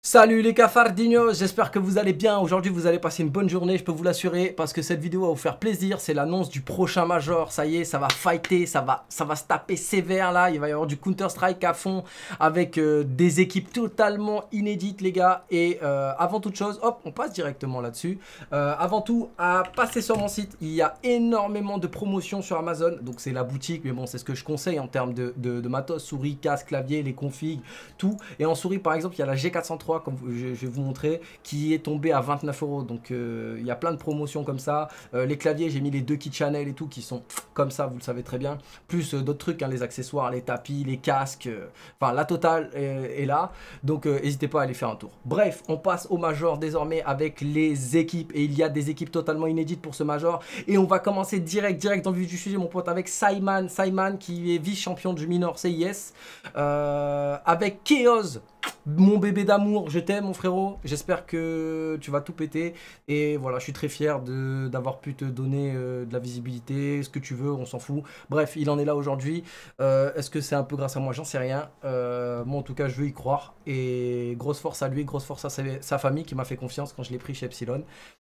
Salut les cafardinos, j'espère que vous allez bien. Aujourd'hui, vous allez passer une bonne journée, je peux vous l'assurer, parce que cette vidéo va vous faire plaisir. C'est l'annonce du prochain Major. Ça y est, ça va fighter, ça va, ça va se taper sévère là. Il va y avoir du Counter-Strike à fond avec euh, des équipes totalement inédites, les gars. Et euh, avant toute chose, hop, on passe directement là-dessus. Euh, avant tout, à passer sur mon site, il y a énormément de promotions sur Amazon. Donc, c'est la boutique, mais bon, c'est ce que je conseille en termes de, matos, souris, casque, clavier, les configs, tout. Et en souris, par exemple, il y a la G430 comme je, vais vous montrer, qui est tombé à 29 euros. Donc euh, il y a plein de promotions comme ça. Euh, les claviers, j'ai mis les deux key channel et tout qui sont comme ça, vous le savez très bien. Plus euh, d'autres trucs, hein, les accessoires, les tapis, les casques. Enfin, la totale est, là. Donc n'hésitez pas à aller faire un tour. Bref, on passe au Major désormais avec les équipes. Et il y a des équipes totalement inédites pour ce Major. Et on va commencer direct, direct dans le vif du sujet, mon pote, avec Simon. Simon qui est vice-champion du minor CIS. avec Chaos mon bébé d'amour, je t'aime mon frérot, j'espère que tu vas tout péter et voilà, je suis très fier d'avoir pu te donner euh, de la visibilité, ce que tu veux, on s'en fout. Bref, il en est là aujourd'hui. Euh, est-ce que c'est un peu grâce à moi J'en sais rien. Euh, moi en tout cas, je veux y croire et grosse force à lui, grosse force à sa, famille qui m'a fait confiance quand je l'ai pris chez Epsilon,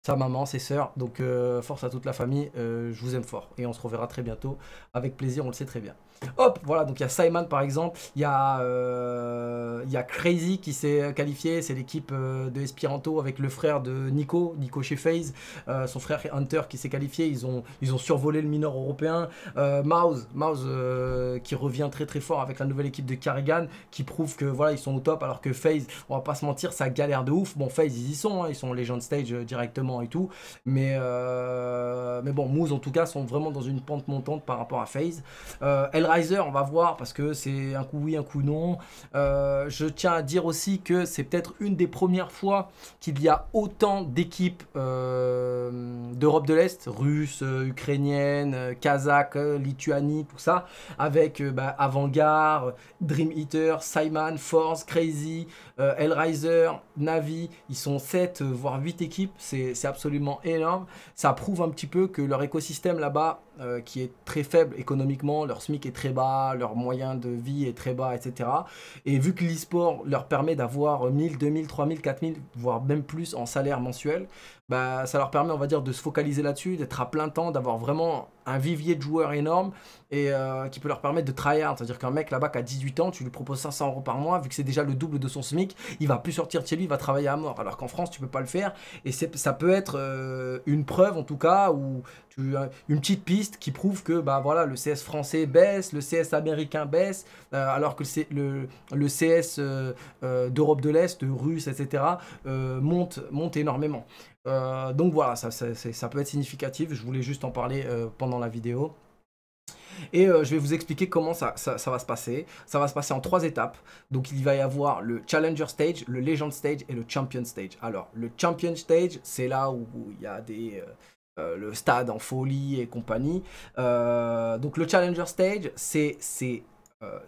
sa maman, ses sœurs. Donc force à toute la famille, je vous aime fort et on se reverra très bientôt avec plaisir, on le sait très bien. Hop, voilà, donc il y a Simon par exemple, il y a il y a Crazy qui s'est qualifié, c'est l'équipe euh, de Espiranto avec le frère de Nico, Nico chez FaZe, euh, son frère Hunter qui s'est qualifié, ils ont, ils ont survolé le mineur européen. Mouse, euh, Mouse qui revient très très fort avec la nouvelle équipe de Carrigan qui prouve que voilà, ils sont au top alors que FaZe, on va pas se mentir, ça galère de ouf. Bon, FaZe, ils y sont, hein, ils sont de Stage directement et tout, mais euh, mais bon, Moose en tout cas sont vraiment dans une pente montante par rapport à FaZe. Euh, Riser on va voir parce que c'est un coup oui, un coup non. Euh, je tiens à dire aussi que c'est peut-être une des premières fois qu'il y a autant d'équipes d'Europe de l'Est, russe ukrainienne kazakhs, lituanie, tout ça, avec bah, garde Dream Eater, Simon, Force, Crazy, euh, Riser Navi, ils sont 7 voire huit équipes, c'est absolument énorme. Ça prouve un petit peu que leur écosystème là-bas euh, qui est très faible économiquement, leur SMIC est très bas, leur moyen de vie est très bas, etc. Et vu que l'e-sport leur permet d'avoir 1000, 2000, 3000, 4000, voire même plus en salaire mensuel, bah, ça leur permet, on va dire, de se focaliser là-dessus, d'être à plein temps, d'avoir vraiment un vivier de joueurs énorme et euh, qui peut leur permettre de tryhard. C'est-à-dire qu'un mec là-bas qui a 18 ans, tu lui proposes 500 euros par mois, vu que c'est déjà le double de son SMIC, il va plus sortir de chez lui, il va travailler à mort. Alors qu'en France, tu peux pas le faire. Et ça peut être euh, une preuve, en tout cas, ou une petite piste qui prouve que bah, voilà, le CS français baisse, le CS américain baisse, euh, alors que le, CS euh, euh, d'Europe de l'Est, russe, etc., monte, monte énormément. donc voilà, ça, peut être significatif, je voulais juste en parler pendant la vidéo. Et je vais vous expliquer comment ça, ça, va se passer. Ça va se passer en trois étapes. Donc il va y avoir le Challenger Stage, le Legend Stage et le Champion Stage. Alors le Champion Stage, c'est là où il y a des... Euh, le stade en folie et compagnie. Euh, donc le Challenger Stage, c'est ces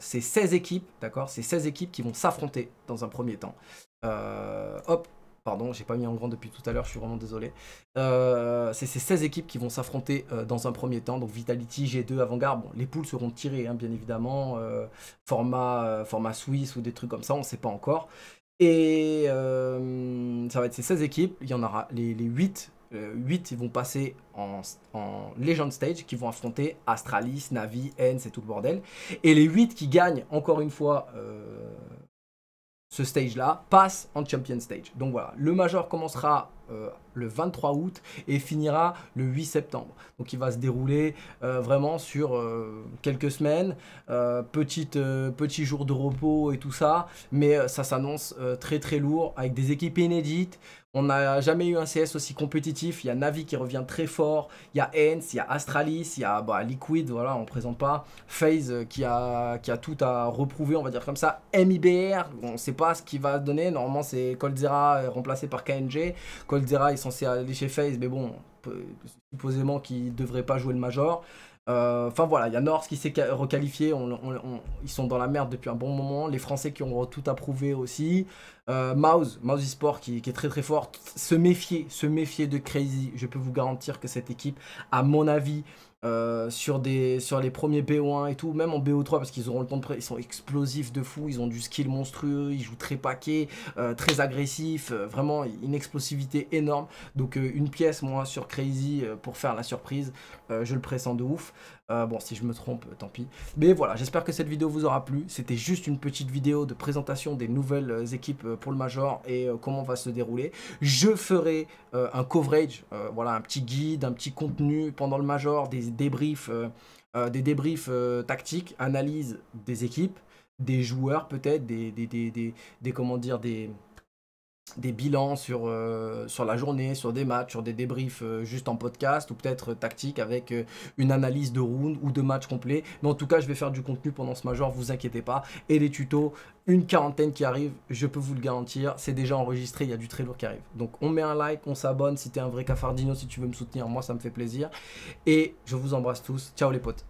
16 euh, équipes, d'accord C'est 16 équipes qui vont s'affronter dans un premier temps. hop, pardon, j'ai pas mis en grand depuis tout à l'heure, je suis vraiment désolé. c'est ces 16 équipes qui vont s'affronter dans un premier temps. Donc Vitality, G2, Avant-Garde, bon, les poules seront tirées, hein, bien évidemment. format, format suisse ou des trucs comme ça, on ne sait pas encore. Et ça va être ces 16 équipes, il y en aura les, les 8 8 euh, vont passer en, en, Legend Stage, qui vont affronter Astralis, Navi, N, et tout le bordel. Et les 8 qui gagnent encore une fois euh, ce stage-là passent en Champion Stage. Donc voilà, le Major commencera euh, le 23 août et finira le 8 septembre. Donc il va se dérouler euh, vraiment sur euh, quelques semaines, euh, petits jours petit de repos et tout ça, mais ça s'annonce très très lourd avec des équipes inédites. On n'a jamais eu un CS aussi compétitif. Il y a Navi qui revient très fort. Il y a Enz il y a Astralis, il y a bah, Liquid, voilà, on ne présente pas. FaZe qui a, qui a tout à reprouver, on va dire comme ça. MIBR, on ne sait pas ce qu'il va donner. Normalement, c'est Coldzera remplacé par KNG. Coldzera, censé aller chez FaZe, mais bon, supposément qu'il devrait pas jouer le Major. Euh, enfin voilà, il y a North qui s'est requalifié, ils sont dans la merde depuis un bon moment, les Français qui ont tout approuvé aussi, euh, Mouse, Mouse eSport qui, qui, est très très fort, se méfier, se méfier de Crazy, je peux vous garantir que cette équipe, à mon avis, euh, sur, des, sur les premiers BO1 et tout, même en BO3 parce qu'ils auront le temps de ils sont explosifs de fou, ils ont du skill monstrueux, ils jouent très paquet, euh, très agressif, euh, vraiment une explosivité énorme. Donc une pièce moi sur Crazy pour faire la surprise, je le pressens de ouf. bon si je me trompe tant pis. Mais voilà, j'espère que cette vidéo vous aura plu. C'était juste une petite vidéo de présentation des nouvelles équipes pour le Major et comment va se dérouler. Je ferai un coverage, voilà un petit guide, un petit contenu pendant le Major, des débriefs, euh, euh, des débriefs euh, tactiques, analyse des équipes, des joueurs peut-être, des, des, comment dire, des, des bilans sur, euh, sur la journée, sur des matchs, sur des débriefs euh, juste en podcast ou peut-être tactique avec euh, une analyse de round ou de match complet. Mais en tout cas, je vais faire du contenu pendant ce major, vous inquiétez pas. Et les tutos, une quarantaine qui arrive, je peux vous le garantir. C'est déjà enregistré, il y a du très lourd qui arrive. Donc on met un like, on s'abonne si t'es un vrai cafardino, si tu veux me soutenir, moi ça me fait plaisir. Et je vous embrasse tous. Ciao les potes.